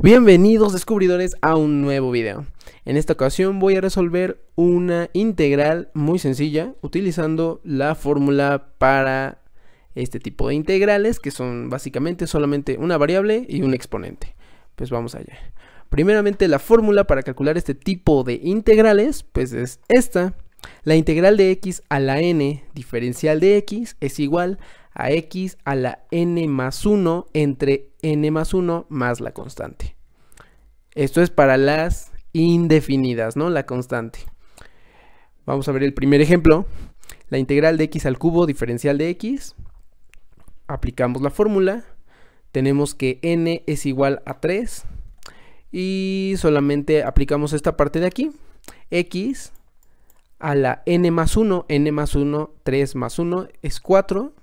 Bienvenidos descubridores a un nuevo video. En esta ocasión voy a resolver una integral muy sencilla utilizando la fórmula para este tipo de integrales que son básicamente solamente una variable y un exponente. Pues vamos allá. Primeramente la fórmula para calcular este tipo de integrales pues es esta. La integral de x a la n diferencial de x es igual a x a la n más 1 entre n más 1 más la constante. Esto es para las indefinidas, ¿no? La constante. Vamos a ver el primer ejemplo. La integral de x al cubo diferencial de x. Aplicamos la fórmula. Tenemos que n es igual a 3. Y solamente aplicamos esta parte de aquí. x a la n más 1. n más 1, 3 más 1 es 4.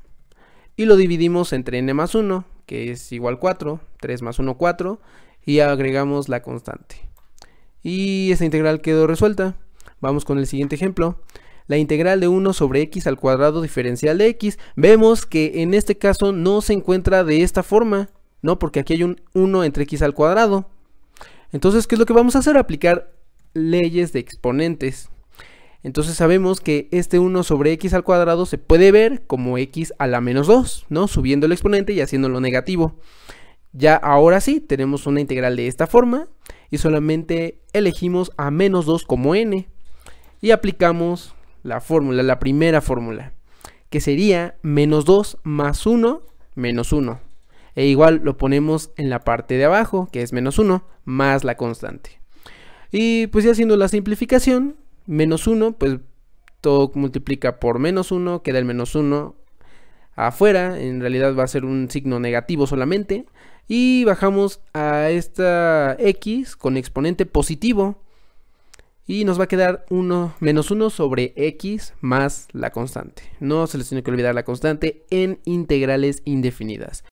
Y lo dividimos entre n más 1 que es igual 4, 3 más 1, 4, y agregamos la constante. Y esta integral quedó resuelta. Vamos con el siguiente ejemplo. La integral de 1 sobre x al cuadrado diferencial de x. Vemos que en este caso no se encuentra de esta forma, ¿no? Porque aquí hay un 1 entre x al cuadrado. Entonces, ¿qué es lo que vamos a hacer? Aplicar leyes de exponentes. Entonces sabemos que este 1 sobre x al cuadrado se puede ver como x a la menos 2, ¿no? Subiendo el exponente y haciéndolo negativo. Ya ahora sí, tenemos una integral de esta forma y solamente elegimos a menos 2 como n y aplicamos la fórmula, la primera fórmula, que sería menos 2 más 1 menos 1. E igual lo ponemos en la parte de abajo, que es menos 1, más la constante. Y pues ya haciendo la simplificación, menos 1, pues todo multiplica por menos 1, queda el menos 1 afuera, en realidad va a ser un signo negativo solamente, y bajamos a esta x con exponente positivo, y nos va a quedar menos 1 sobre x más la constante. No se les tiene que olvidar la constante en integrales indefinidas.